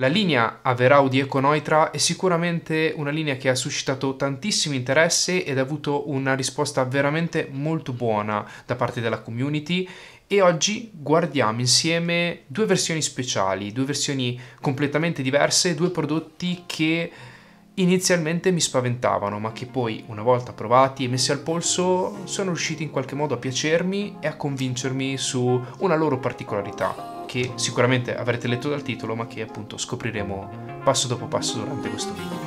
La linea Averaudi Econoitra è sicuramente una linea che ha suscitato tantissimo interesse ed ha avuto una risposta veramente molto buona da parte della community e oggi guardiamo insieme due versioni speciali, due versioni completamente diverse, due prodotti che inizialmente mi spaventavano ma che poi una volta provati e messi al polso sono riusciti in qualche modo a piacermi e a convincermi su una loro particolarità che sicuramente avrete letto dal titolo ma che appunto scopriremo passo dopo passo durante questo video.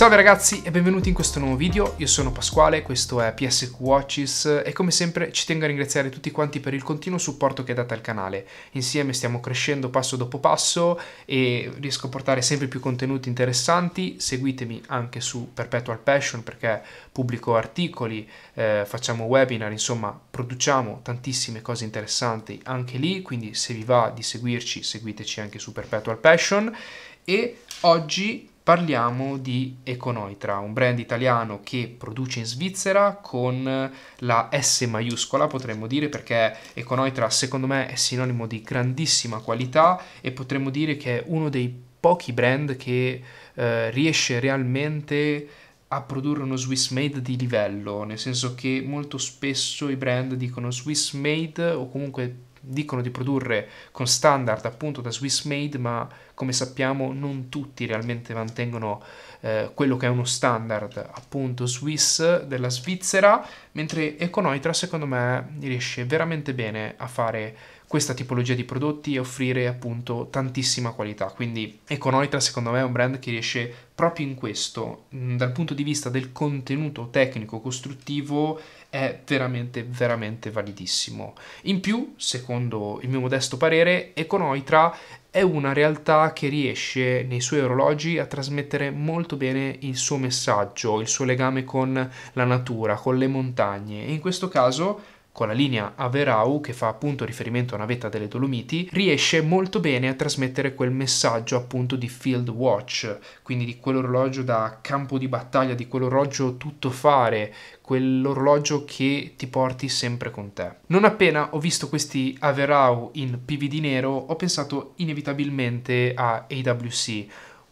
Salve ragazzi e benvenuti in questo nuovo video, io sono Pasquale, questo è PSQ Watches e come sempre ci tengo a ringraziare tutti quanti per il continuo supporto che date al canale. Insieme stiamo crescendo passo dopo passo e riesco a portare sempre più contenuti interessanti, seguitemi anche su Perpetual Passion perché pubblico articoli, eh, facciamo webinar, insomma produciamo tantissime cose interessanti anche lì, quindi se vi va di seguirci seguiteci anche su Perpetual Passion e oggi Parliamo di Econoitra, un brand italiano che produce in Svizzera con la S maiuscola, potremmo dire, perché Econoitra secondo me è sinonimo di grandissima qualità e potremmo dire che è uno dei pochi brand che eh, riesce realmente a produrre uno Swiss made di livello, nel senso che molto spesso i brand dicono Swiss made o comunque dicono di produrre con standard appunto da Swiss made, ma come sappiamo non tutti realmente mantengono eh, quello che è uno standard appunto Swiss della Svizzera, mentre Econoitra secondo me riesce veramente bene a fare questa tipologia di prodotti e offrire appunto tantissima qualità. Quindi Econoitra secondo me è un brand che riesce proprio in questo, mm, dal punto di vista del contenuto tecnico costruttivo è veramente veramente validissimo. In più, secondo il mio modesto parere, Econoitra è una realtà che riesce nei suoi orologi a trasmettere molto bene il suo messaggio, il suo legame con la natura, con le montagne e in questo caso con la linea Averau, che fa appunto riferimento a una vetta delle Dolomiti, riesce molto bene a trasmettere quel messaggio appunto di field watch, quindi di quell'orologio da campo di battaglia, di quell'orologio tutto fare, quell'orologio che ti porti sempre con te. Non appena ho visto questi Averau in PVD nero, ho pensato inevitabilmente a AWC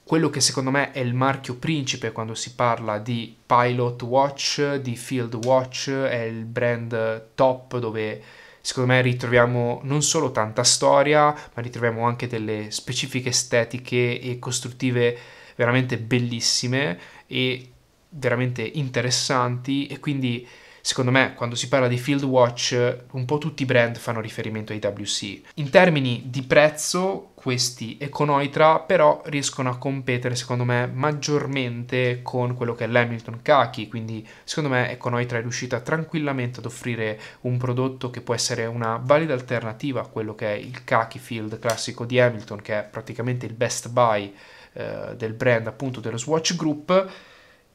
quello che secondo me è il marchio principe quando si parla di Pilot Watch, di Field Watch, è il brand top dove secondo me ritroviamo non solo tanta storia, ma ritroviamo anche delle specifiche estetiche e costruttive veramente bellissime e veramente interessanti e quindi Secondo me, quando si parla di Field Watch, un po' tutti i brand fanno riferimento ai WC. In termini di prezzo, questi Econoitra però riescono a competere, secondo me, maggiormente con quello che è l'Hamilton Kaki, quindi secondo me Econoitra è riuscita tranquillamente ad offrire un prodotto che può essere una valida alternativa a quello che è il Kaki Field classico di Hamilton, che è praticamente il best buy eh, del brand appunto dello Swatch Group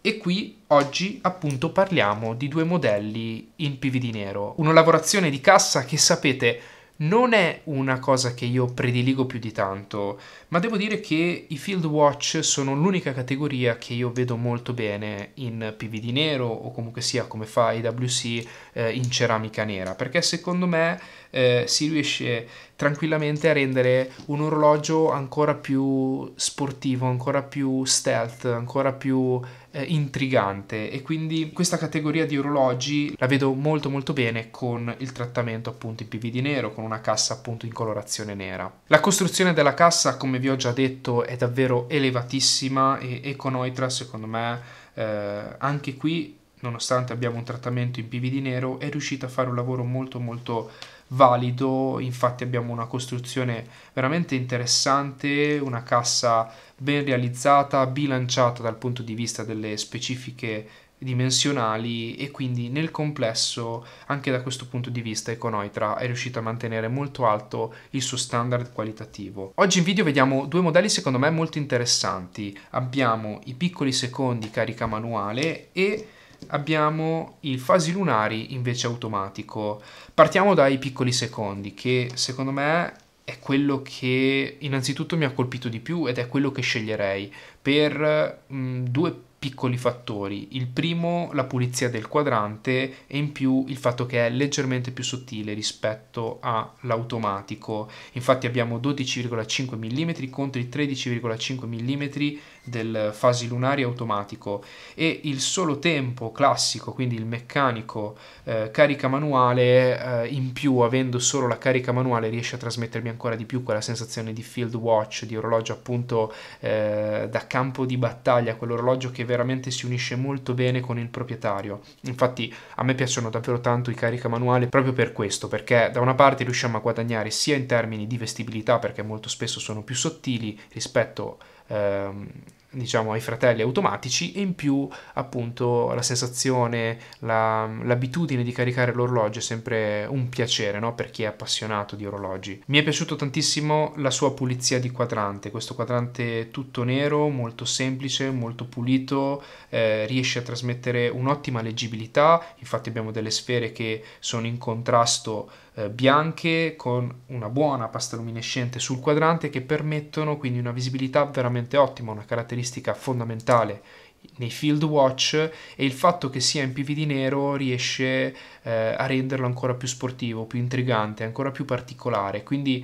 e qui oggi appunto parliamo di due modelli in PVD nero, una lavorazione di cassa che sapete non è una cosa che io prediligo più di tanto, ma devo dire che i field watch sono l'unica categoria che io vedo molto bene in PVD nero o comunque sia come fa IWC eh, in ceramica nera, perché secondo me eh, si riesce tranquillamente a rendere un orologio ancora più sportivo, ancora più stealth, ancora più eh, intrigante e quindi questa categoria di orologi la vedo molto molto bene con il trattamento appunto in PVD nero, con una cassa appunto in colorazione nera. La costruzione della cassa come vi ho già detto è davvero elevatissima e Econoitra secondo me eh, anche qui nonostante abbiamo un trattamento in PVD nero, è riuscita a fare un lavoro molto molto valido, infatti abbiamo una costruzione veramente interessante, una cassa ben realizzata, bilanciata dal punto di vista delle specifiche dimensionali e quindi nel complesso anche da questo punto di vista Econoitra è riuscita a mantenere molto alto il suo standard qualitativo. Oggi in video vediamo due modelli secondo me molto interessanti. Abbiamo i piccoli secondi carica manuale e abbiamo il fasi lunari invece automatico. Partiamo dai piccoli secondi, che secondo me è quello che innanzitutto mi ha colpito di più ed è quello che sceglierei per mh, due piccoli fattori. Il primo, la pulizia del quadrante e in più il fatto che è leggermente più sottile rispetto all'automatico. Infatti abbiamo 12,5 mm contro i 13,5 mm del fasi fasilunari automatico e il solo tempo classico, quindi il meccanico eh, carica manuale eh, in più avendo solo la carica manuale riesce a trasmettermi ancora di più quella sensazione di field watch, di orologio appunto eh, da campo di battaglia, quell'orologio che veramente si unisce molto bene con il proprietario. Infatti a me piacciono davvero tanto i carica caricamanuale proprio per questo, perché da una parte riusciamo a guadagnare sia in termini di vestibilità, perché molto spesso sono più sottili rispetto... Ehm, diciamo, ai fratelli automatici e in più appunto la sensazione, la, l'abitudine di caricare l'orologio è sempre un piacere no? per chi è appassionato di orologi. Mi è piaciuto tantissimo la sua pulizia di quadrante, questo quadrante tutto nero, molto semplice, molto pulito, eh, riesce a trasmettere un'ottima leggibilità, infatti abbiamo delle sfere che sono in contrasto eh, bianche con una buona pasta luminescente sul quadrante che permettono quindi una visibilità veramente ottima, una caratteristica caratteristica fondamentale nei Field Watch e il fatto che sia in PVD nero riesce eh, a renderlo ancora più sportivo, più intrigante, ancora più particolare. Quindi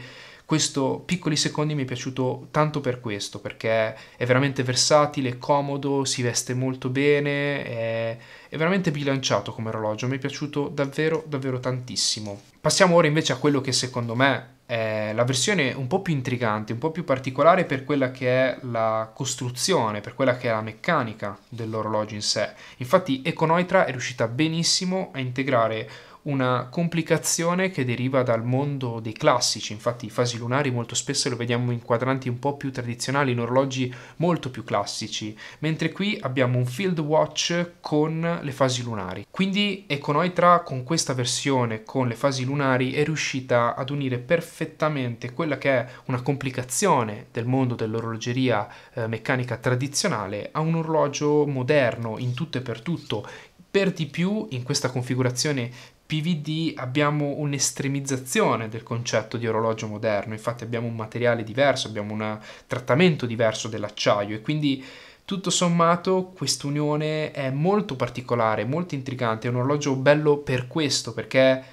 questo piccoli secondi mi è piaciuto tanto per questo, perché è veramente versatile, comodo, si veste molto bene, è, è veramente bilanciato come orologio, mi è piaciuto davvero davvero tantissimo. Passiamo ora invece a quello che secondo me è la versione un po' più intrigante, un po' più particolare per quella che è la costruzione, per quella che è la meccanica dell'orologio in sé. Infatti Econoitra è riuscita benissimo a integrare una complicazione che deriva dal mondo dei classici, infatti i fasi lunari molto spesso lo vediamo in quadranti un po' più tradizionali, in orologi molto più classici, mentre qui abbiamo un field watch con le fasi lunari. Quindi Econoitra con questa versione con le fasi lunari è riuscita ad unire perfettamente quella che è una complicazione del mondo dell'orologeria eh, meccanica tradizionale a un orologio moderno in tutto e per tutto per di più, in questa configurazione PVD abbiamo un'estremizzazione del concetto di orologio moderno, infatti abbiamo un materiale diverso, abbiamo un trattamento diverso dell'acciaio e quindi tutto sommato quest'unione è molto particolare, molto intrigante, è un orologio bello per questo, perché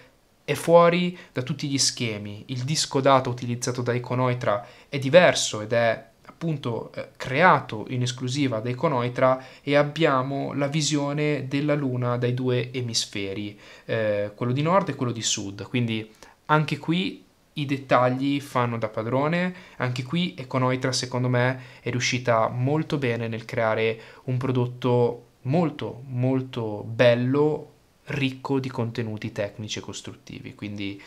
è fuori da tutti gli schemi, il disco dato utilizzato da Econoitra è diverso ed è appunto eh, creato in esclusiva dai Conoitra e abbiamo la visione della Luna dai due emisferi, eh, quello di nord e quello di sud, quindi anche qui i dettagli fanno da padrone, anche qui Econoitra secondo me è riuscita molto bene nel creare un prodotto molto molto bello, ricco di contenuti tecnici e costruttivi, quindi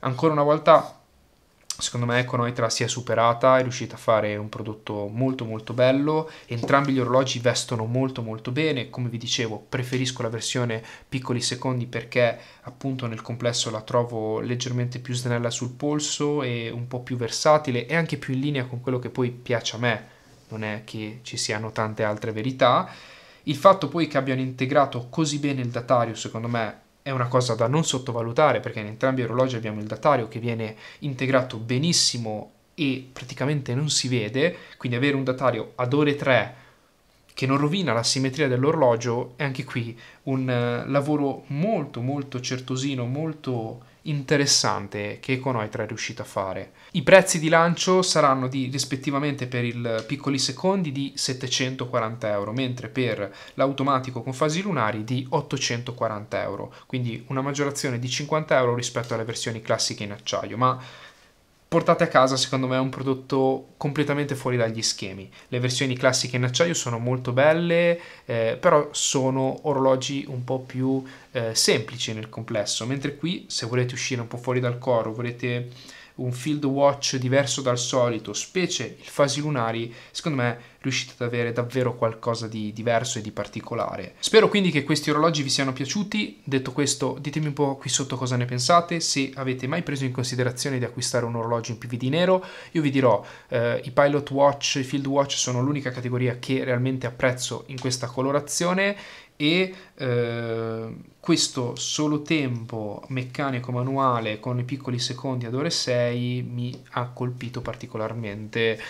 ancora una volta secondo me Econoitra si è superata, è riuscita a fare un prodotto molto molto bello, entrambi gli orologi vestono molto molto bene, come vi dicevo preferisco la versione piccoli secondi perché appunto nel complesso la trovo leggermente più snella sul polso e un po' più versatile e anche più in linea con quello che poi piace a me, non è che ci siano tante altre verità. Il fatto poi che abbiano integrato così bene il datario secondo me è una cosa da non sottovalutare perché in entrambi gli orologi abbiamo il datario che viene integrato benissimo e praticamente non si vede, quindi avere un datario ad ore 3 che non rovina la simmetria dell'orologio è anche qui un eh, lavoro molto molto certosino, molto interessante che Econoitra è riuscito a fare. I prezzi di lancio saranno di, rispettivamente per il piccoli secondi di 740 euro, mentre per l'automatico con fasi lunari di 840 euro, quindi una maggiorazione di 50 euro rispetto alle versioni classiche in acciaio, ma portate a casa secondo me è un prodotto completamente fuori dagli schemi. Le versioni classiche in acciaio sono molto belle, eh, però sono orologi un po' più eh, semplici nel complesso, mentre qui se volete uscire un po' fuori dal coro, volete un field watch diverso dal solito, specie il fasi lunari, secondo me riuscite ad avere davvero qualcosa di diverso e di particolare. Spero quindi che questi orologi vi siano piaciuti, detto questo ditemi un po' qui sotto cosa ne pensate, se avete mai preso in considerazione di acquistare un orologio in PVD nero, io vi dirò eh, i Pilot Watch, i Field Watch sono l'unica categoria che realmente apprezzo in questa colorazione e eh, questo solo tempo meccanico manuale con i piccoli secondi ad ore 6 mi ha colpito particolarmente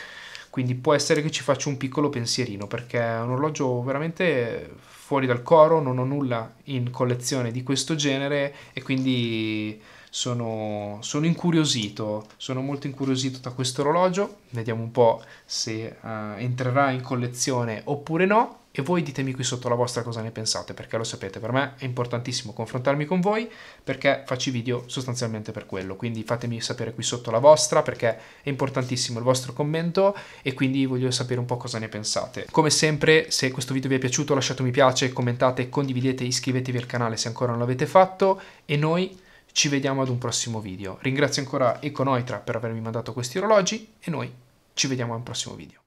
quindi può essere che ci faccia un piccolo pensierino perché è un orologio veramente fuori dal coro, non ho nulla in collezione di questo genere e quindi sono, sono incuriosito, sono molto incuriosito da questo orologio, vediamo un po' se uh, entrerà in collezione oppure no. E voi ditemi qui sotto la vostra cosa ne pensate, perché lo sapete, per me è importantissimo confrontarmi con voi, perché faccio i video sostanzialmente per quello. Quindi fatemi sapere qui sotto la vostra, perché è importantissimo il vostro commento e quindi voglio sapere un po' cosa ne pensate. Come sempre, se questo video vi è piaciuto lasciate un mi piace, commentate, condividete, iscrivetevi al canale se ancora non l'avete fatto e noi ci vediamo ad un prossimo video. Ringrazio ancora Econoitra per avermi mandato questi orologi e noi ci vediamo al prossimo video.